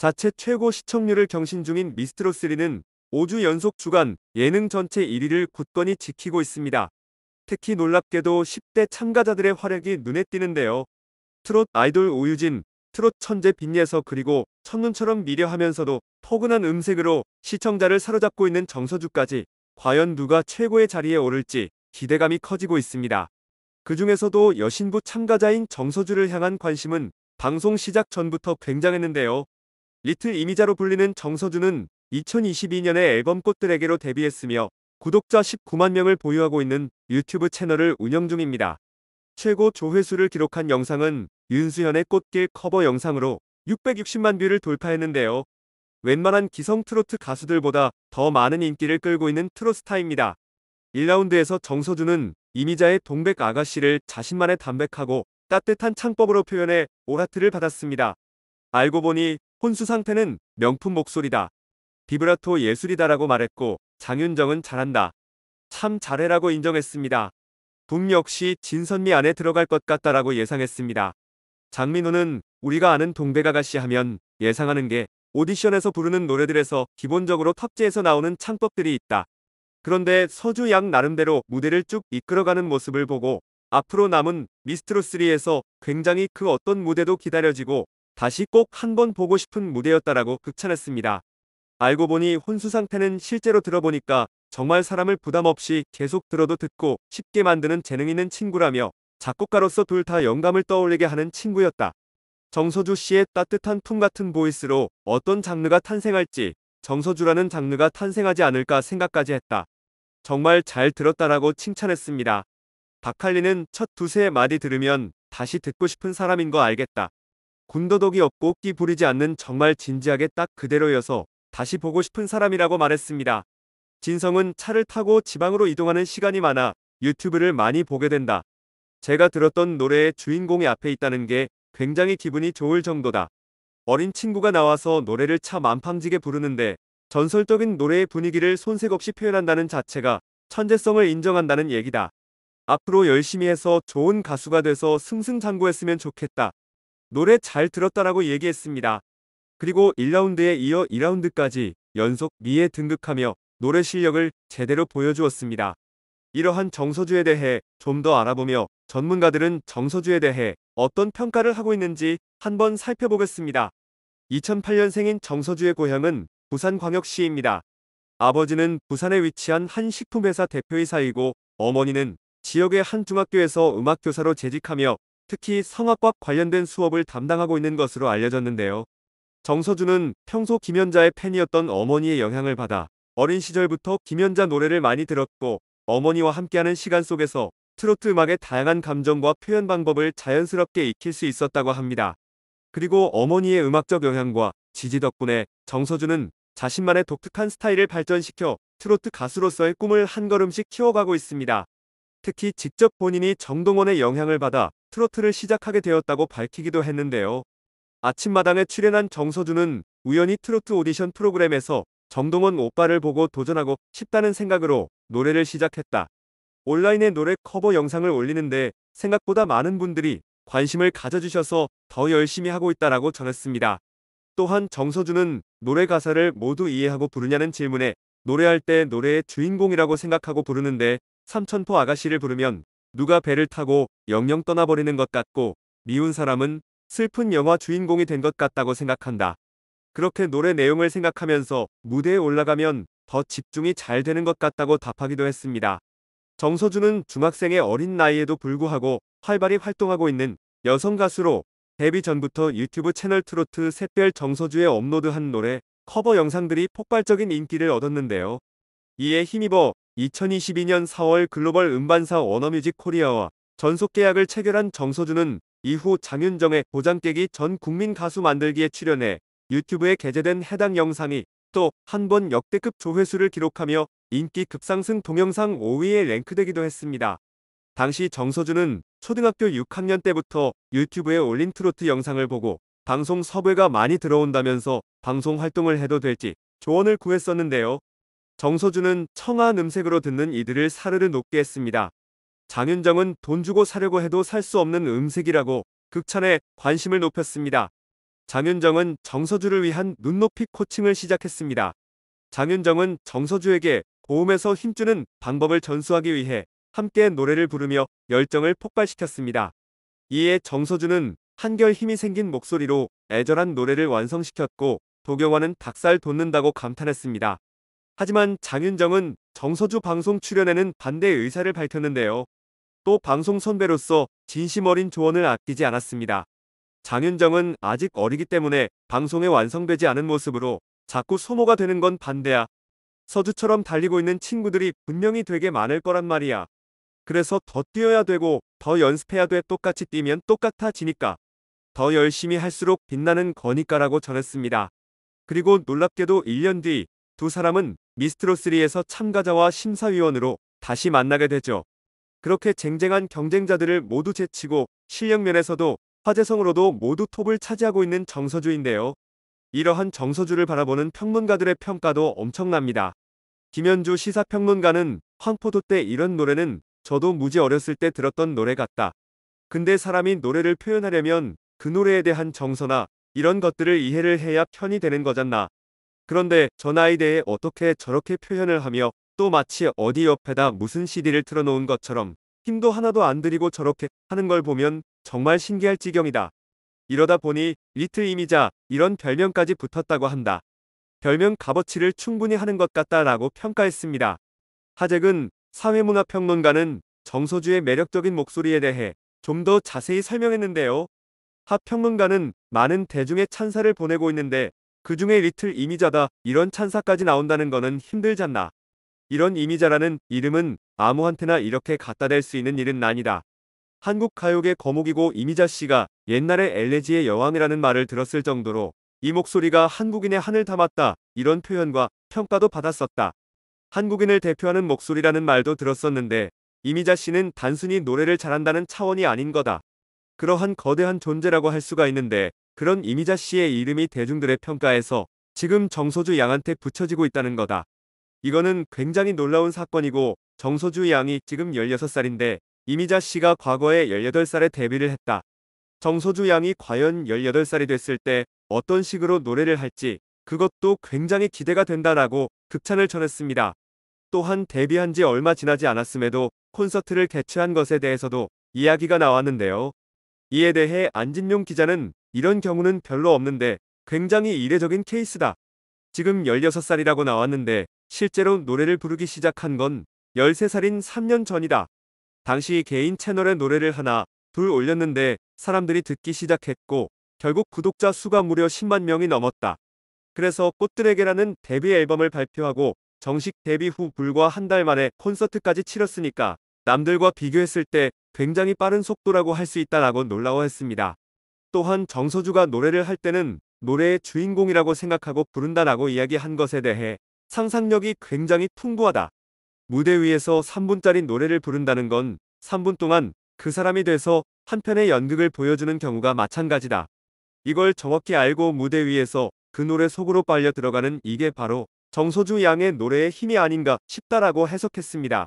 자체 최고 시청률을 경신 중인 미스트롯3는 5주 연속 주간 예능 전체 1위를 굳건히 지키고 있습니다. 특히 놀랍게도 10대 참가자들의 활약이 눈에 띄는데요. 트롯 아이돌 오유진, 트롯 천재 빈예서 그리고 첫눈처럼 미려하면서도 포근한 음색으로 시청자를 사로잡고 있는 정서주까지 과연 누가 최고의 자리에 오를지 기대감이 커지고 있습니다. 그 중에서도 여신부 참가자인 정서주를 향한 관심은 방송 시작 전부터 굉장했는데요. 리트 이미자로 불리는 정서준은 2022년에 앨범 꽃들에게로 데뷔했으며 구독자 19만 명을 보유하고 있는 유튜브 채널을 운영 중입니다. 최고 조회수를 기록한 영상은 윤수현의 꽃길 커버 영상으로 660만 뷰를 돌파했는데요. 웬만한 기성 트로트 가수들보다 더 많은 인기를 끌고 있는 트로스타입니다. 1라운드에서 정서준은 이미자의 동백 아가씨를 자신만의 담백하고 따뜻한 창법으로 표현해 오라트를 받았습니다. 알고 보니 혼수 상태는 명품 목소리다. 비브라토 예술이다라고 말했고 장윤정은 잘한다. 참 잘해라고 인정했습니다. 북 역시 진선미 안에 들어갈 것 같다라고 예상했습니다. 장민호는 우리가 아는 동백아가씨 하면 예상하는 게 오디션에서 부르는 노래들에서 기본적으로 탑재에서 나오는 창법들이 있다. 그런데 서주 양 나름대로 무대를 쭉 이끌어가는 모습을 보고 앞으로 남은 미스트로3에서 굉장히 그 어떤 무대도 기다려지고 다시 꼭 한 번 보고 싶은 무대였다라고 극찬했습니다. 알고 보니 혼수 상태는 실제로 들어보니까 정말 사람을 부담 없이 계속 들어도 듣고 쉽게 만드는 재능 있는 친구라며 작곡가로서 둘 다 영감을 떠올리게 하는 친구였다. 정서주 씨의 따뜻한 품 같은 보이스로 어떤 장르가 탄생할지 정서주라는 장르가 탄생하지 않을까 생각까지 했다. 정말 잘 들었다라고 칭찬했습니다. 박할리는 첫 두세 마디 들으면 다시 듣고 싶은 사람인 거 알겠다. 군더더기 없고 끼 부리지 않는 정말 진지하게 딱 그대로여서 다시 보고 싶은 사람이라고 말했습니다. 진성은 차를 타고 지방으로 이동하는 시간이 많아 유튜브를 많이 보게 된다. 제가 들었던 노래의 주인공이 앞에 있다는 게 굉장히 기분이 좋을 정도다. 어린 친구가 나와서 노래를 차만팡지게 부르는데 전설적인 노래의 분위기를 손색없이 표현한다는 자체가 천재성을 인정한다는 얘기다. 앞으로 열심히 해서 좋은 가수가 돼서 승승장구했으면 좋겠다. 노래 잘 들었다라고 얘기했습니다. 그리고 1라운드에 이어 2라운드까지 연속 미에 등극하며 노래 실력을 제대로 보여주었습니다. 이러한 정서주에 대해 좀 더 알아보며 전문가들은 정서주에 대해 어떤 평가를 하고 있는지 한번 살펴보겠습니다. 2008년생인 정서주의 고향은 부산광역시입니다. 아버지는 부산에 위치한 한 식품회사 대표이사이고 어머니는 지역의 한 중학교에서 음악교사로 재직하며 특히 성악과 관련된 수업을 담당하고 있는 것으로 알려졌는데요. 정서준은 평소 김연자의 팬이었던 어머니의 영향을 받아 어린 시절부터 김연자 노래를 많이 들었고 어머니와 함께하는 시간 속에서 트로트 음악의 다양한 감정과 표현 방법을 자연스럽게 익힐 수 있었다고 합니다. 그리고 어머니의 음악적 영향과 지지 덕분에 정서준은 자신만의 독특한 스타일을 발전시켜 트로트 가수로서의 꿈을 한 걸음씩 키워가고 있습니다. 특히 직접 본인이 정동원의 영향을 받아 트로트를 시작하게 되었다고 밝히기도 했는데요. 아침마당에 출연한 정서준은 우연히 트로트 오디션 프로그램에서 정동원 오빠를 보고 도전하고 싶다는 생각으로 노래를 시작했다. 온라인에 노래 커버 영상을 올리는데 생각보다 많은 분들이 관심을 가져주셔서 더 열심히 하고 있다라고 전했습니다. 또한 정서준은 노래 가사를 모두 이해하고 부르냐는 질문에 노래할 때 노래의 주인공이라고 생각하고 부르는데 삼천포 아가씨를 부르면 누가 배를 타고 영영 떠나버리는 것 같고 미운 사람은 슬픈 영화 주인공이 된 것 같다고 생각한다. 그렇게 노래 내용을 생각하면서 무대에 올라가면 더 집중이 잘 되는 것 같다고 답하기도 했습니다. 정서준은 중학생의 어린 나이에도 불구하고 활발히 활동하고 있는 여성 가수로 데뷔 전부터 유튜브 채널 트로트 샛별 정서주에 업로드한 노래 커버 영상들이 폭발적인 인기를 얻었는데요. 이에 힘입어 2022년 4월 글로벌 음반사 워너뮤직 코리아와 전속 계약을 체결한 정서준은 이후 장윤정의 보장깨기 전 국민 가수 만들기에 출연해 유튜브에 게재된 해당 영상이 또 한 번 역대급 조회수를 기록하며 인기 급상승 동영상 5위에 랭크되기도 했습니다. 당시 정서준은 초등학교 6학년 때부터 유튜브에 올린 트로트 영상을 보고 방송 섭외가 많이 들어온다면서 방송 활동을 해도 될지 조언을 구했었는데요. 정서준은 청아한 음색으로 듣는 이들을 사르르 높게 했습니다. 장윤정은 돈 주고 사려고 해도 살 수 없는 음색이라고 극찬에 관심을 높였습니다. 장윤정은 정서주를 위한 눈높이 코칭을 시작했습니다. 장윤정은 정서주에게 고음에서 힘주는 방법을 전수하기 위해 함께 노래를 부르며 열정을 폭발시켰습니다. 이에 정서주는 한결 힘이 생긴 목소리로 애절한 노래를 완성시켰고 도경화는 닭살 돋는다고 감탄했습니다. 하지만 장윤정은 정서주 방송 출연에는 반대의 사를 밝혔는데요. 또 방송 선배로서 진심 어린 조언을 아끼지 않았습니다. 장윤정은 아직 어리기 때문에 방송에 완성되지 않은 모습으로 자꾸 소모가 되는 건 반대야. 서주처럼 달리고 있는 친구들이 분명히 되게 많을 거란 말이야. 그래서 더 뛰어야 되고 더 연습해야 돼 똑같이 뛰면 똑같아지니까. 더 열심히 할수록 빛나는 거니까라고 전했습니다. 그리고 놀랍게도 1년 뒤 두 사람은 미스트로3에서 참가자와 심사위원으로 다시 만나게 되죠. 그렇게 쟁쟁한 경쟁자들을 모두 제치고 실력면에서도 화제성으로도 모두 톱을 차지하고 있는 정서주인데요. 이러한 정서주를 바라보는 평론가들의 평가도 엄청납니다. 김현주 시사평론가는 황포도 때 이런 노래는 저도 무지 어렸을 때 들었던 노래 같다. 근데 사람이 노래를 표현하려면 그 노래에 대한 정서나 이런 것들을 이해를 해야 편이 되는 거잖나 그런데 전아이대에 어떻게 저렇게 표현을 하며 또 마치 어디 옆에다 무슨 CD를 틀어놓은 것처럼 힘도 하나도 안 들이고 저렇게 하는 걸 보면 정말 신기할 지경이다. 이러다 보니 리틀 이미자 이런 별명까지 붙었다고 한다. 별명 값어치를 충분히 하는 것 같다라고 평가했습니다. 하재근 사회문화평론가는 정서주의 매력적인 목소리에 대해 좀 더 자세히 설명했는데요. 하평론가는 많은 대중의 찬사를 보내고 있는데 그 중에 리틀 이미자다 이런 찬사까지 나온다는 거는 힘들잖나. 이런 이미자라는 이름은 아무한테나 이렇게 갖다 댈 수 있는 일은 아니다. 한국 가요계 거목이고 이미자 씨가 옛날에 엘레지의 여왕이라는 말을 들었을 정도로 이 목소리가 한국인의 한을 담았다 이런 표현과 평가도 받았었다. 한국인을 대표하는 목소리라는 말도 들었었는데 이미자 씨는 단순히 노래를 잘한다는 차원이 아닌 거다. 그러한 거대한 존재라고 할 수가 있는데 그런 이미자 씨의 이름이 대중들의 평가에서 지금 정소주 양한테 붙여지고 있다는 거다. 이거는 굉장히 놀라운 사건이고 정소주 양이 지금 16살인데 이미자 씨가 과거에 18살에 데뷔를 했다. 정소주 양이 과연 18살이 됐을 때 어떤 식으로 노래를 할지 그것도 굉장히 기대가 된다라고 극찬을 전했습니다. 또한 데뷔한 지 얼마 지나지 않았음에도 콘서트를 개최한 것에 대해서도 이야기가 나왔는데요. 이에 대해 안진용 기자는 이런 경우는 별로 없는데 굉장히 이례적인 케이스다. 지금 16살이라고 나왔는데 실제로 노래를 부르기 시작한 건 13살인 3년 전이다. 당시 개인 채널에 노래를 하나, 둘 올렸는데 사람들이 듣기 시작했고 결국 구독자 수가 무려 10만 명이 넘었다. 그래서 꽃들에게라는 데뷔 앨범을 발표하고 정식 데뷔 후 불과 한 달 만에 콘서트까지 치렀으니까 남들과 비교했을 때 굉장히 빠른 속도라고 할 수 있다라고 놀라워했습니다. 또한 정서주가 노래를 할 때는 노래의 주인공이라고 생각하고 부른다라고 이야기한 것에 대해 상상력이 굉장히 풍부하다. 무대 위에서 3분짜리 노래를 부른다는 건 3분 동안 그 사람이 돼서 한 편의 연극을 보여주는 경우가 마찬가지다. 이걸 정확히 알고 무대 위에서 그 노래 속으로 빨려 들어가는 이게 바로 정서주 양의 노래의 힘이 아닌가 싶다라고 해석했습니다.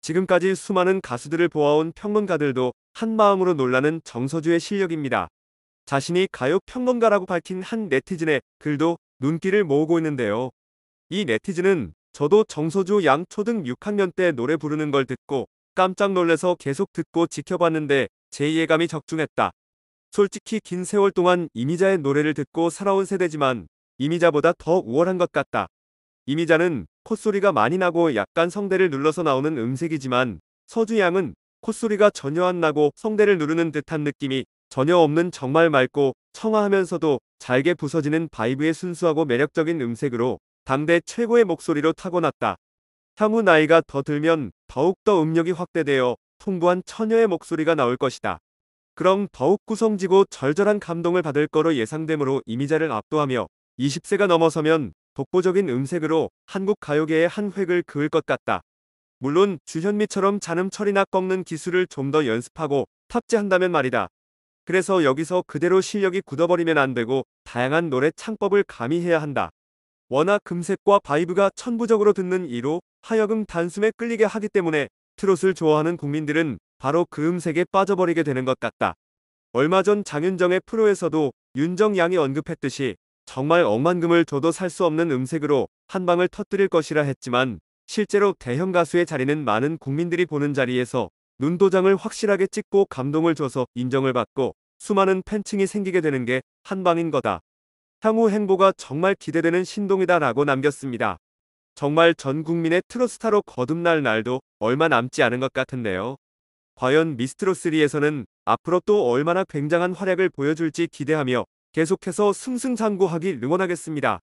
지금까지 수많은 가수들을 보아온 평론가들도 한마음으로 놀라는 정서주의 실력입니다. 자신이 가요 평론가라고 밝힌 한 네티즌의 글도 눈길을 모으고 있는데요. 이 네티즌은 저도 정소주양 초등 6학년 때 노래 부르는 걸 듣고 깜짝 놀래서 계속 듣고 지켜봤는데 제 이해감이 적중했다. 솔직히 긴 세월 동안 이미자의 노래를 듣고 살아온 세대지만 이미자보다 더 우월한 것 같다. 이미자는 콧소리가 많이 나고 약간 성대를 눌러서 나오는 음색이지만 서주양은 콧소리가 전혀 안 나고 성대를 누르는 듯한 느낌이 전혀 없는 정말 맑고 청아하면서도 잘게 부서지는 바이브의 순수하고 매력적인 음색으로 당대 최고의 목소리로 타고났다. 향후 나이가 더 들면 더욱더 음력이 확대되어 풍부한 처녀의 목소리가 나올 것이다. 그럼 더욱 구성지고 절절한 감동을 받을 거로 예상되므로 이미자를 압도하며 20세가 넘어서면 독보적인 음색으로 한국 가요계의 한 획을 그을 것 같다. 물론 주현미처럼 잔음 처리나 꺾는 기술을 좀 더 연습하고 탑재한다면 말이다. 그래서 여기서 그대로 실력이 굳어버리면 안 되고 다양한 노래 창법을 가미해야 한다. 워낙 금색과 바이브가 천부적으로 듣는 이로 하여금 단숨에 끌리게 하기 때문에 트롯을 좋아하는 국민들은 바로 그 음색에 빠져버리게 되는 것 같다. 얼마 전 장윤정의 프로에서도 윤정 양이 언급했듯이 정말 억만금을 줘도 살 수 없는 음색으로 한 방을 터뜨릴 것이라 했지만 실제로 대형 가수의 자리는 많은 국민들이 보는 자리에서 눈도장을 확실하게 찍고 감동을 줘서 인정을 받고 수많은 팬층이 생기게 되는 게 한방인 거다. 향후 행보가 정말 기대되는 신동이다 라고 남겼습니다. 정말 전 국민의 트로스타로 거듭날 날도 얼마 남지 않은 것 같은데요. 과연 미스트로3에서는 앞으로 또 얼마나 굉장한 활약을 보여줄지 기대하며 계속해서 승승장구하기 응원하겠습니다.